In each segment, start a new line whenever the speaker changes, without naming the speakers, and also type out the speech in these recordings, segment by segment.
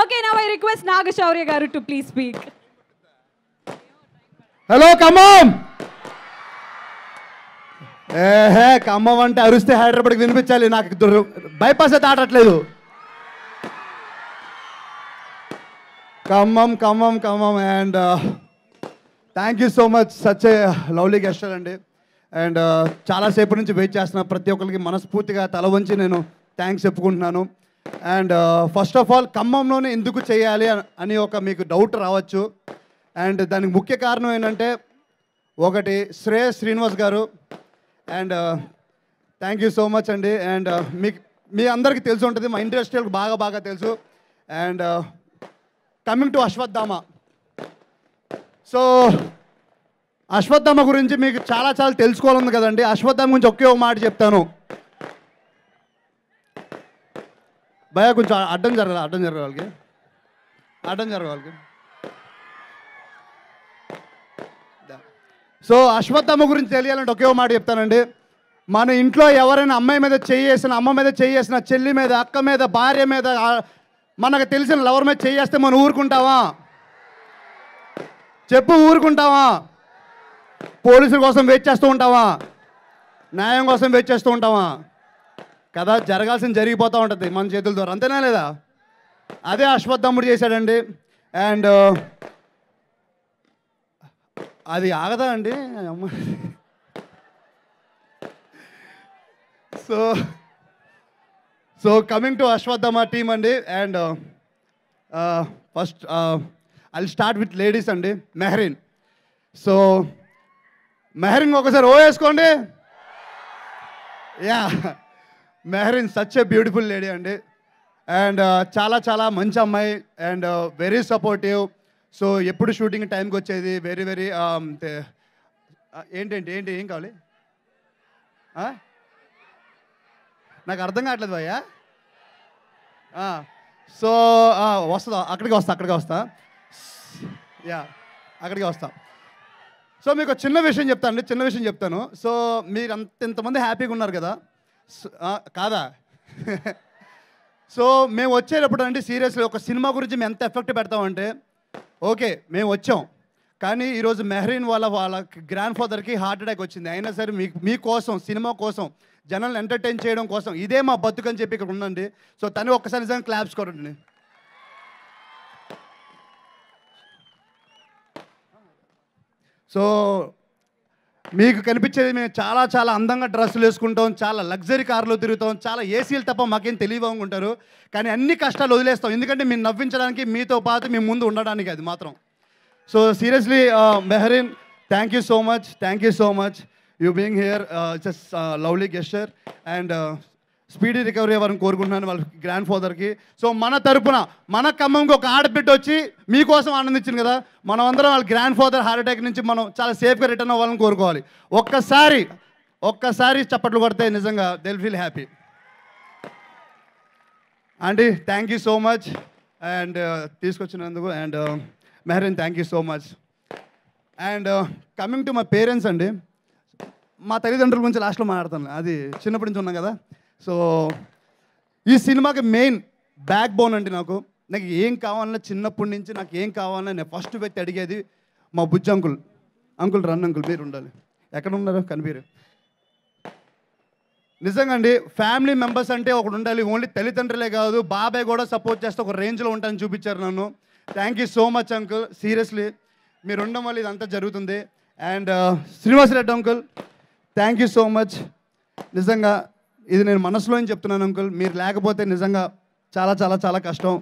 okay now I request Nagashaurya garu to please speak hello Khammam ఏహే కమ్మం అంటే అరుస్తే హైదరాబాద్కి వినిపించాలి నాకు బైపాస్ అయితే ఆడట్లేదు Khammam Khammam Khammam and thank you so much such a lovely gesture అండి అండ్ uh, చాలాసేపు నుంచి వెయిట్ చేస్తున్న ప్రతి ఒక్కరికి మనస్ఫూర్తిగా తల వంచి నేను థ్యాంక్స్ చెప్పుకుంటున్నాను అండ్ ఫస్ట్ ఆఫ్ ఆల్ ఖమ్మంలోనే ఎందుకు చేయాలి అని ఒక మీకు డౌట్ రావచ్చు అండ్ దానికి ముఖ్య కారణం ఏంటంటే ఒకటి Shreya Srinivas garu and thank you so much అండి అండ్ మీకు uh, మీ అందరికీ తెలిసి ఉంటుంది మా ఇండస్ట్రియల్కి బాగా బాగా తెలుసు and coming uh, to Ashwathama so Ashwathama గురించి మీకు చాలా చాలా తెలుసుకోవాలి కదండి అశ్వత్థామ గురించి ఒకే ఒక మాట చెప్తాను భయ కొంచెం అడ్డం జరగాలి అడ్డం జరగాలి అడ్డం జరగాలి సో అశ్వత్థామ గురించి తెలియాలంటే ఒకే ఒక మాట చెప్తానండి మన ఇంట్లో ఎవరైనా అమ్మాయి మీద చేయేసిన అమ్మ మీద చేయేసిన చెల్లి మీద అక్క మీద భార్య మీద మనకు తెలిసిన లవర్ మీద చేయేస్తే మనం ఊరుకుంటావా చెప్పు ఊరుకుంటావా పోలీసుల కోసం వెయిట్ చేస్తూ ఉంటావా న్యాయం కోసం వెయిట్ చేస్తూ ఉంటావా కదా జరగాల్సిన జరిగిపోతూ ఉంటుంది మన చేతుల ద్వారా అంతేనా లేదా అదే అశ్వత్థమ్ముడు చేశాడండి అండ్ అది ఆగదా అండి అమ్మ so so coming to Ashwathama team అండి and first I start with ladies అండి మెహరీన్ సో మెహరీన్ ఒకసారి ఓ వేసుకోండి yeah Mehreen such a beautiful lady అండి అండ్ uh, చాలా చాలా మంచి అమ్మాయి అండ్ వెరీ సపోర్టివ్ సో ఎప్పుడు షూటింగ్ టైంకి వచ్చేది వెరీ వెరీ ఏంటంటే ఏంటి ఏం కావాలి నాకు అర్థం కావట్లేదు భయ్యా సో వస్తుందా అక్కడికి వస్తా అక్కడికి వస్తా యా అక్కడికి వస్తాం సో మీకు చిన్న విషయం చెప్తాను చిన్న విషయం చెప్తాను సో మీరు అంత ఇంతమంది హ్యాపీగా ఉన్నారు కదా కాదా సో మేము వచ్చేటప్పుడు అండి సీరియస్లీ ఒక సినిమా గురించి మేము ఎంత ఎఫెక్ట్ పెడతామంటే ఓకే మేము వచ్చాం కానీ ఈరోజు మెహరీన్ వాళ్ళ వాళ్ళ గ్రాండ్ ఫాదర్కి హార్ట్ అటాక్ వచ్చింది అయినా సరే మీ మీకోసం సినిమా కోసం జనాలను ఎంటర్టైన్ చేయడం కోసం ఇదే మా బతుకని చెప్పి ఇక్కడ ఉండండి సో తను ఒక్కసారి నిజంగా క్లాప్స్ కొరండి సో మీకు కనిపించేది మేము చాలా చాలా అందంగా డ్రెస్సులు వేసుకుంటాం చాలా లగ్జరీ కార్లో తిరుగుతాం చాలా ఏసీలు తప్ప మాకేం తెలియవనుకుంటారు కానీ అన్ని కష్టాలు వదిలేస్తాం ఎందుకంటే మేము నవ్వించడానికి మీతో పాటు మేము ముందు ఉండడానికి అది మాత్రం so seriously Mehreen thank you so much thank you so much you being here it's lovely gesture and speedy recovery అవ్వాలని కోరుకుంటున్నాను వాళ్ళ గ్రాండ్ ఫాదర్కి సో మన తరపున మన ఖమ్మంకి ఒక ఆడబిడ్డ వచ్చి మీకోసం ఆనందించింది కదా మనం అందరం వాళ్ళ గ్రాండ్ ఫాదర్ హార్ట్ అటాక్ నుంచి మనం చాలా సేఫ్గా రిటర్న్ అవ్వాలని కోరుకోవాలి ఒక్కసారి ఒక్కసారి చప్పట్లు కొడితే నిజంగా దెల్ ఫీల్ హ్యాపీ అండి thank you so much and uh, తీసుకొచ్చినందుకు and Mehreen thank you so much and coming to my parents అండి మా తల్లిదండ్రుల గురించి లాస్ట్లో మాట్లాడతాను అది చిన్నప్పటి నుంచి ఉన్నాం కదా సో ఈ సినిమాకి మెయిన్ బ్యాక్ బోన్ అండి నాకు నాకు ఏం కావాలన్నా చిన్నప్పటి నుంచి నాకు ఏం కావాలన్నా నేను ఫస్ట్ పెట్టి అడిగేది మా Bujji uncle uncle run uncle మీరు ఉండాలి ఎక్కడ ఉన్నారో కనిపీరు నిజంగా అండి ఫ్యామిలీ మెంబర్స్ అంటే ఒకడు ఉండాలి ఓన్లీ తల్లిదండ్రులే కాదు బాబాయ్ కూడా సపోర్ట్ చేస్తే ఒక రేంజ్లో ఉంటానని చూపించారు నన్ను thank you so much uncle seriously మీరు ఉండడం వల్ల ఇదంతా జరుగుతుంది and uh, Srinivas Reddy uncle thank you so much నిజంగా ఇది నేను మనసులో చెప్తున్నాను అంకుల్ మీరు లేకపోతే నిజంగా చాలా చాలా చాలా కష్టం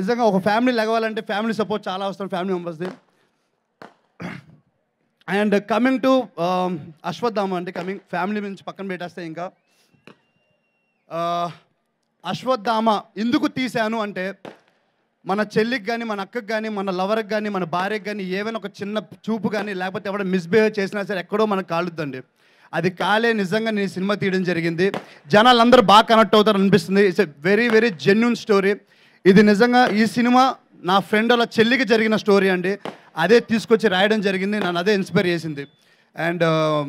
నిజంగా ఒక ఫ్యామిలీ లెగవాలంటే ఫ్యామిలీ సపోర్ట్ చాలా అవసరం ఫ్యామిలీ మెంబర్స్ది అండ్ కమింగ్ టు అశ్వత్థామ అండి కమింగ్ ఫ్యామిలీ నుంచి పక్కన పెట్టేస్తే ఇంకా అశ్వత్థామ ఎందుకు తీశాను అంటే మన చెల్లికి కానీ మన అక్కకి కానీ మన లవర్కి కానీ మన భార్యకి కానీ ఏమైనా ఒక చిన్న చూపు కానీ లేకపోతే ఎవడ మిస్బిహేవ్ చేసినా సరే ఎక్కడో మనకు కాలుద్దండి అది కాలే నిజంగా నేను సినిమా తీయడం జరిగింది జనాలందరూ బాగా కనెక్ట్ అవుతారు అనిపిస్తుంది it's a very very genuine story ఇది నిజంగా ఈ సినిమా నా ఫ్రెండ్ అలా చెల్లికి జరిగిన స్టోరీ అండి అదే తీసుకొచ్చి రాయడం జరిగింది నన్ను అదే ఇన్స్పైర్ చేసింది అండ్ uh,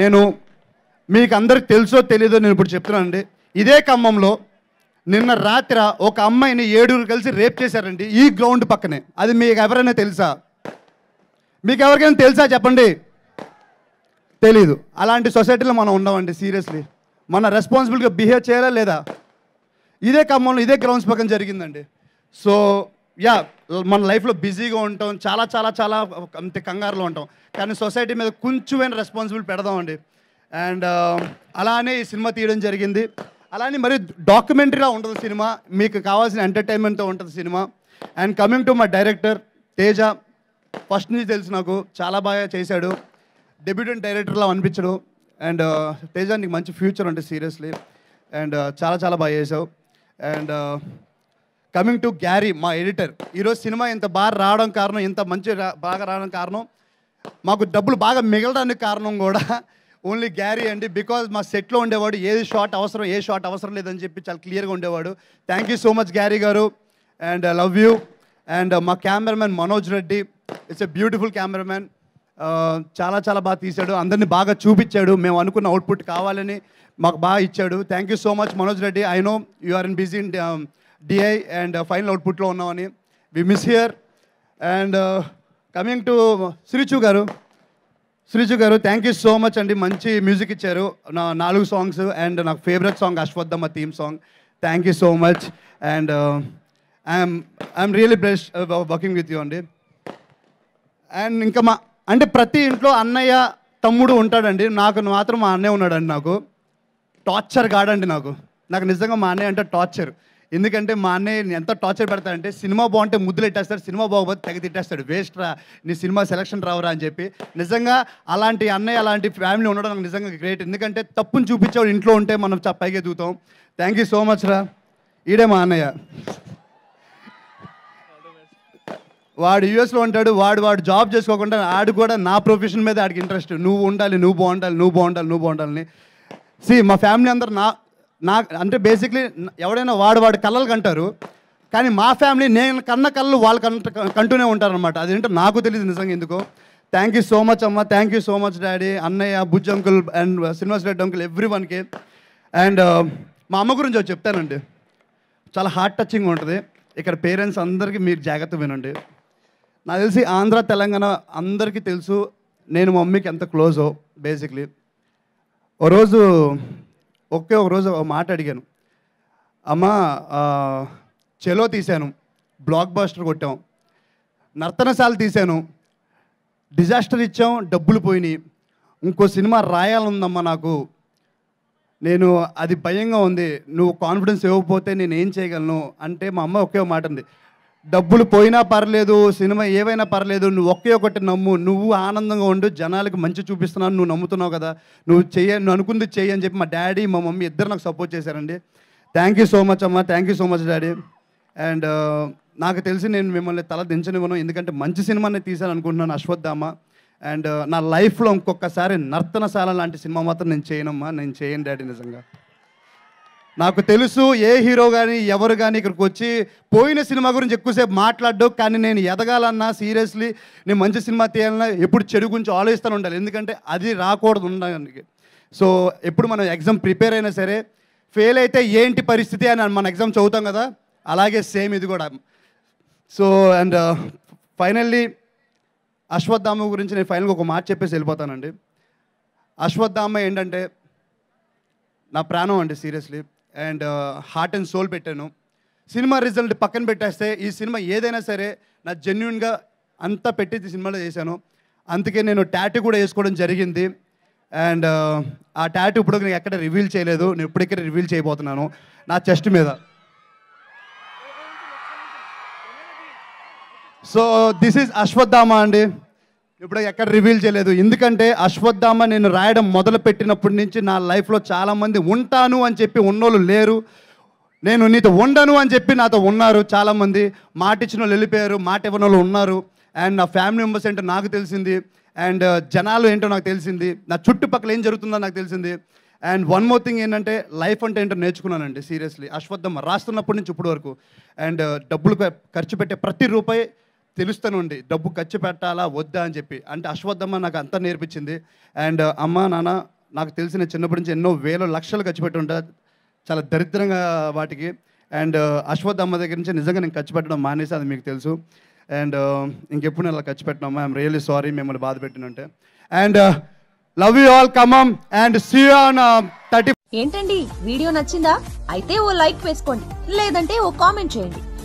నేను మీకు అందరికి తెలుసో తెలీదో నేను ఇప్పుడు చెప్తున్నానండి ఇదే ఖమ్మంలో నిన్న రాత్రి ఒక అమ్మాయిని ఏడుగురు కలిసి రేప్ చేశారండి ఈ గ్రౌండ్ పక్కనే అది మీకు ఎవరైనా తెలుసా మీకు ఎవరికైనా తెలుసా చెప్పండి తెలీదు అలాంటి సొసైటీలో మనం ఉండమండి సీరియస్లీ మన రెస్పాన్సిబుల్గా బిహేవ్ చేయాలా లేదా ఇదే ఖమ్మంలో ఇదే గ్రౌండ్స్ పక్కన జరిగిందండి సో యా మన లైఫ్లో బిజీగా ఉంటాం చాలా చాలా చాలా అంతే కంగారులో ఉంటాం కానీ సొసైటీ మీద కొంచెమైన రెస్పాన్సిబిలిటీ పెడదామండి అండ్ um, అలానే ఈ సినిమా తీయడం జరిగింది అలానే మరి డాక్యుమెంటరీలా ఉంటుంది సినిమా మీకు కావాల్సిన ఎంటర్టైన్మెంట్తో ఉంటుంది cinema and coming to my director Teja first నుంచి తెలుసు నాకు చాలా బాగా చేశాడు డెబ్యూటెంట్ డైరెక్టర్లా అనిపించడం అండ్ uh, తేజ నీకు మంచి ఫ్యూచర్ అంటే సీరియస్లీ అండ్ uh, చాలా చాలా బాగా చేసావు అండ్ కమింగ్ టు గ్యారీ మా ఎడిటర్ ఈరోజు సినిమా ఇంత బాగా రావడం కారణం ఇంత మంచి బాగా రావడం కారణం మాకు డబ్బులు బాగా మిగలడానికి కారణం కూడా ఓన్లీ గ్యారీ అండి బికాజ్ మా సెట్లో ఉండేవాడు ఏది షార్ట్ అవసరం ఏ షార్ట్ అవసరం లేదని చెప్పి చాలా క్లియర్గా ఉండేవాడు thank you so much Gary garu and love you and మా cameraman Manoj Reddy it's a beautiful cameraman చాలా చాలా బాగా తీశాడు అందరినీ బాగా చూపించాడు మేము అనుకున్న అవుట్పుట్ కావాలని మాకు బాగా ఇచ్చాడు thank you so much Manoj Reddy I know you are in busy in DI and final అవుట్పుట్లో ఉన్నామని we miss here and coming to Sreechu garu Sreechu గారు థ్యాంక్ యూ సో మచ్ అండి మంచి మ్యూజిక్ ఇచ్చారు నా నాలుగు సాంగ్స్ అండ్ నాకు favourite song Ashwathama theme song thank you so much and I'm I'm really best working with you అండి అండ్ ఇంకా మా అంటే ప్రతి ఇంట్లో అన్నయ్య తమ్ముడు ఉంటాడండి నాకు మాత్రం మా అన్నయ్య ఉన్నాడండి నాకు టార్చర్ కాడండి నాకు నాకు నిజంగా మా అన్నయ్య అంటే టార్చర్ ఎందుకంటే మా అన్నయ్య ఎంత టార్చర్ పెడతాడంటే సినిమా బాగుంటే ముద్దులు ఎట్టేస్తాడు సినిమా బాగోపోతే తెగ తిట్టేస్తాడు వేస్ట్ రా నీ సినిమా సెలక్షన్ రావరా అని చెప్పి నిజంగా అలాంటి అన్నయ్య అలాంటి ఫ్యామిలీ ఉండడం నాకు నిజంగా గ్రేట్ ఎందుకంటే తప్పును చూపించేవాడు ఇంట్లో ఉంటే మనం పైకి ఎదుగుతాం థ్యాంక్ యూ సో మచ్ రా ఈడే మా అన్నయ్య వాడు యూఎస్లో ఉంటాడు వాడు వాడు జాబ్ చేసుకోకుండా ఆడు కూడా నా ప్రొఫెషన్ మీద ఆడికి ఇంట్రెస్ట్ నువ్వు ఉండాలి నువ్వు బాగుండాలి నువ్వు బాగుండాలి నువ్వు బాగుండాలని సి మా ఫ్యామిలీ అందరు నా నా అంటే బేసిక్లీ ఎవడైనా వాడు వాడు కళ్ళలు కంటారు కానీ మా ఫ్యామిలీ నేను కన్న కళ్ళు వాళ్ళు కంట కంటూనే ఉంటారనమాట అదేంటో నాకు తెలియదు నిజంగా ఎందుకో థ్యాంక్ యూ సో మచ్ అమ్మ thank you so much daddy అన్నయ్య Bujji uncle and Srinivas Reddy uncle every వన్కి అండ్ మా అమ్మ గురించి చెప్తానండి చాలా హార్ట్ టచింగ్ ఉంటుంది ఇక్కడ పేరెంట్స్ అందరికీ మీరు జాగ్రత్త వినండి నాకు తెలిసి ఆంధ్ర తెలంగాణ అందరికీ తెలుసు నేను మమ్మీకి ఎంత క్లోజో బేసిక్లీ ఓ రోజు ఒకే ఒక రోజు ఒక మాట అడిగాను అమ్మ చెలో తీశాను బ్లాక్ బాస్టర్ కొట్టాం నర్తనశాల తీశాను డిజాస్టర్ ఇచ్చాం డబ్బులు పోయినాయి ఇంకో సినిమా రాయాలనుందమ్మా నాకు నేను అది భయంగా ఉంది నువ్వు కాన్ఫిడెన్స్ ఇవ్వకపోతే నేను ఏం చేయగలను అంటే మా అమ్మ ఒకే మాట ఉంది డబ్బులు పోయినా పర్లేదు సినిమా ఏవైనా పర్లేదు నువ్వు ఒకే ఒకటి నమ్ము నువ్వు ఆనందంగా ఉండు జనాలకు మంచి చూపిస్తున్నావు నువ్వు నమ్ముతున్నావు కదా నువ్వు చెయ్య నువ్వు అనుకుంది చెయ్యి అని చెప్పి మా డాడీ మా మమ్మీ ఇద్దరు నాకు సపోర్ట్ చేశారండి థ్యాంక్ యూ సో మచ్ అమ్మ thank you so much daddy and uh, నాకు తెలిసి నేను మిమ్మల్ని తల దించనివ్వను ఎందుకంటే మంచి సినిమాని తీశాను అనుకుంటున్నాను అశ్వత్థామ అండ్ uh, నా లైఫ్లో ఇంకొకసారి నర్తనశాల లాంటి సినిమా మాత్రం నేను చేయనమ్మా నేను చేయను డాడీ నిజంగా నాకు తెలుసు ఏ హీరో కానీ ఎవరు కానీ ఇక్కడికి వచ్చి పోయిన సినిమా గురించి ఎక్కువసేపు మాట్లాడ్డు కానీ నేను ఎదగాలన్నా సీరియస్లీ నేను మంచి సినిమా తీయాలన్నా ఎప్పుడు చెడు గురించి ఆలోచిస్తూనే ఉండాలి ఎందుకంటే అది రాకూడదు ఉండడానికి సో ఎప్పుడు మనం ఎగ్జామ్ ప్రిపేర్ అయినా సరే ఫెయిల్ అయితే ఏంటి పరిస్థితి అని మనం ఎగ్జామ్ చదువుతాం కదా అలాగే సేమ్ ఇది కూడా సో అండ్ ఫైనల్లీ అశ్వత్థామ గురించి నేను ఫైనల్గా ఒక మాట చెప్పేసి వెళ్ళిపోతానండి అశ్వత్థామ ఏంటంటే నా ప్రాణం అండి seriously and heart and soul పెట్టాను సినిమా రిజల్ట్ పక్కన పెట్టేస్తే ఈ సినిమా ఏదైనా సరే నా జెన్యున్గా అంతా పెట్టి సినిమాలో చేశాను అందుకే నేను ట్యాటూ కూడా వేసుకోవడం జరిగింది అండ్ ఆ ట్యాటూ ఇప్పుడు నేను ఎక్కడ రివీల్ చేయలేదు నేను ఇప్పటికే రివీల్ చేయబోతున్నాను నా చెస్ట్ మీద సో దిస్ ఈజ్ అశ్వత్థామా అండి ఇప్పుడు ఎక్కడ రివీల్ చేయలేదు ఎందుకంటే అశ్వత్థామ నేను రాయడం మొదలుపెట్టినప్పటి నుంచి నా లైఫ్లో చాలామంది ఉంటాను అని చెప్పి ఉన్నోళ్ళు లేరు నేను నీతో ఉండను అని చెప్పి నాతో ఉన్నారు చాలామంది మాట ఇచ్చిన వాళ్ళు వెళ్ళిపోయారు మాట ఇవ్వని వాళ్ళు ఉన్నారు అండ్ నా ఫ్యామిలీ మెంబర్స్ ఏంటో నాకు తెలిసింది అండ్ uh, జనాలు ఏంటో నాకు తెలిసింది నా చుట్టుపక్కల ఏం జరుగుతుందో నాకు తెలిసింది అండ్ వన్ మోర్ థింగ్ ఏంటంటే లైఫ్ అంటే ఏంటో నేర్చుకున్నానండి సీరియస్లీ అశ్వత్థమ్మ రాస్తున్నప్పటి నుంచి ఇప్పటి వరకు అండ్ uh, డబ్బులు ఖర్చు పెట్టే ప్రతి రూపాయి ఉండి డబ్బు ఖర్చు పెట్టాలా వద్దా అని చెప్పి అంటే అశ్వత్థమ్మ నాకు అంత నేర్పించింది అండ్ అమ్మ నాన్న నాకు తెలిసిన చిన్నప్పటి నుంచి ఎన్నో వేల లక్షలు ఖర్చు పెట్టి ఉంటారు చాలా దరిద్రంగా వాటికి అండ్ అశ్వత్థమ్మ దగ్గర నుంచి నిజంగా నేను ఖర్చు పెట్టడం మానేసి అది మీకు తెలుసు అండ్ ఇంకెప్పుడు నేను అలా ఖర్చు పెట్టినామా ఐఎమ్ రియల్లీ సారీ మిమ్మల్ని బాధ పెట్టినంటే అండ్ లవ్ యూ ఆల్ కమమ్ and see on uh, thirty ఏంటండి వీడియో నచ్చిందా అయితే ఓ లైక్ వేసుకోండి లేదంటే ఓ కామెంట్ చేయండి